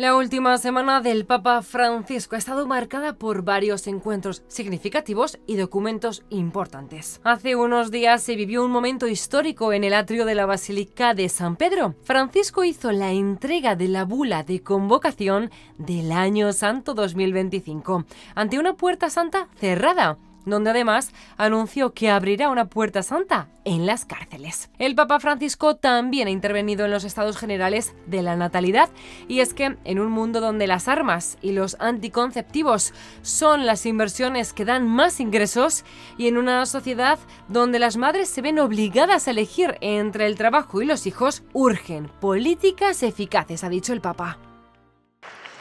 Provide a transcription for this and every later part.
La última semana del Papa Francisco ha estado marcada por varios encuentros significativos y documentos importantes. Hace unos días se vivió un momento histórico en el atrio de la Basílica de San Pedro. Francisco hizo la entrega de la bula de convocación del Año Santo 2025 ante una puerta santa cerrada donde además anunció que abrirá una puerta santa en las cárceles. El Papa Francisco también ha intervenido en los estados generales de la natalidad y es que en un mundo donde las armas y los anticonceptivos son las inversiones que dan más ingresos y en una sociedad donde las madres se ven obligadas a elegir entre el trabajo y los hijos, urgen políticas eficaces, ha dicho el Papa.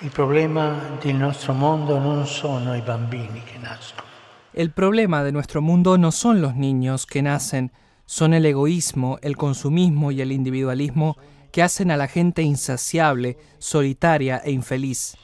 El problema de nuestro mundo no son los bambini que nacen. El problema de nuestro mundo no son los niños que nacen, son el egoísmo, el consumismo y el individualismo que hacen a la gente insaciable, solitaria e infeliz.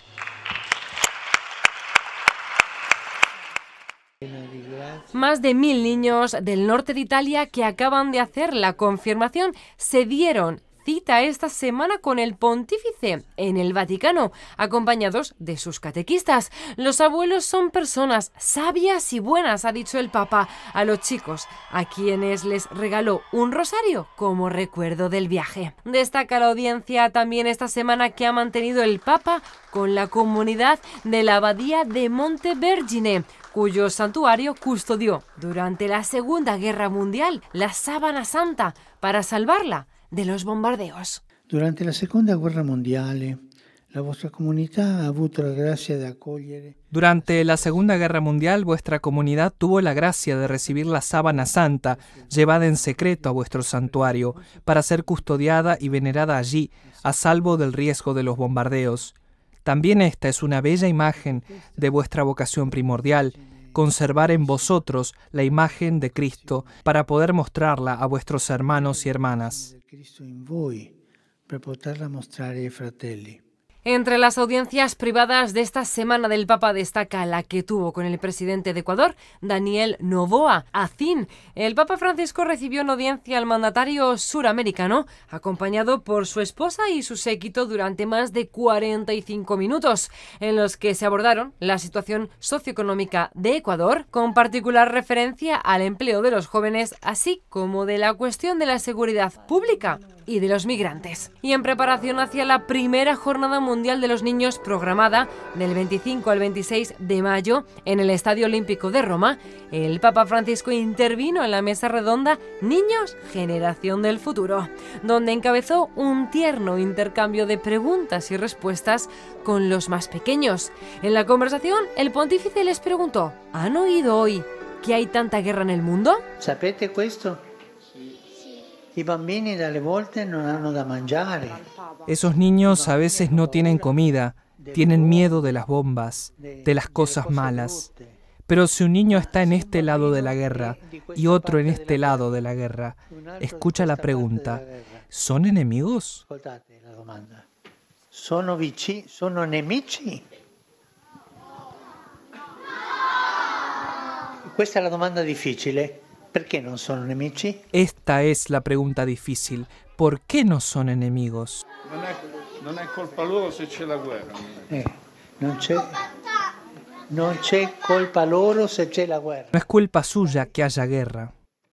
Más de mil niños del norte de Italia que acaban de hacer la confirmación se dieron cita esta semana con el pontífice en el Vaticano, acompañados de sus catequistas. Los abuelos son personas sabias y buenas, ha dicho el Papa a los chicos, a quienes les regaló un rosario como recuerdo del viaje. Destaca la audiencia también esta semana que ha mantenido el Papa con la comunidad de la abadía de Monte Montevergine, cuyo santuario custodió durante la Segunda Guerra Mundial la sábana santa para salvarla los bombardeos. Durante la Segunda Guerra Mundial, eh, la Durante la Segunda Guerra Mundial, vuestra comunidad tuvo la gracia de recibir la sábana santa, llevada en secreto a vuestro santuario, para ser custodiada y venerada allí, a salvo del riesgo de los bombardeos. También esta es una bella imagen de vuestra vocación primordial, conservar en vosotros la imagen de Cristo para poder mostrarla a vuestros hermanos y hermanas. Cristo in voi per poterla mostrare ai fratelli. Entre las audiencias privadas de esta semana del Papa destaca la que tuvo con el presidente de Ecuador, Daniel Novoa fin. El Papa Francisco recibió en audiencia al mandatario suramericano, acompañado por su esposa y su séquito durante más de 45 minutos, en los que se abordaron la situación socioeconómica de Ecuador, con particular referencia al empleo de los jóvenes, así como de la cuestión de la seguridad pública y de los migrantes. Y en preparación hacia la primera Jornada Mundial de los Niños programada del 25 al 26 de mayo en el Estadio Olímpico de Roma, el Papa Francisco intervino en la mesa redonda Niños, Generación del Futuro, donde encabezó un tierno intercambio de preguntas y respuestas con los más pequeños. En la conversación, el pontífice les preguntó, ¿han oído hoy que hay tanta guerra en el mundo? ¿Sapete esto? Esos niños a veces no tienen comida, tienen miedo de las bombas, de las cosas malas. Pero si un niño está en este lado de la guerra y otro en este lado de la guerra, escucha la pregunta, ¿son enemigos? ¿Sono vicini? ¿Sono nemici? la domanda difficile. ¿Por qué no son enemigos? Esta es la pregunta difícil. ¿Por qué no son enemigos? loro si c'è la guerra. Eh, loro la guerra. No es culpa suya que haya guerra.